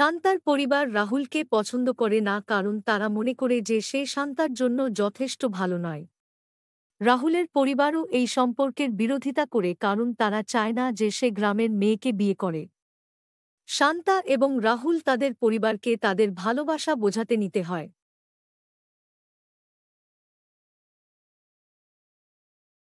শান্তার পরিবার রাহুলকে পছন্দ করে না কারণ তারা মনে করে যে সে শান্তার জন্য যথেষ্ট ভালো নয় রাহুলের পরিবারও এই সম্পর্কের বিরোধিতা করে কারণ তারা চায় না যে সে গ্রামের মেয়েকে বিয়ে করে শান্তা এবং রাহুল তাদের পরিবারকে তাদের ভালোবাসা বোঝাতে নিতে হয়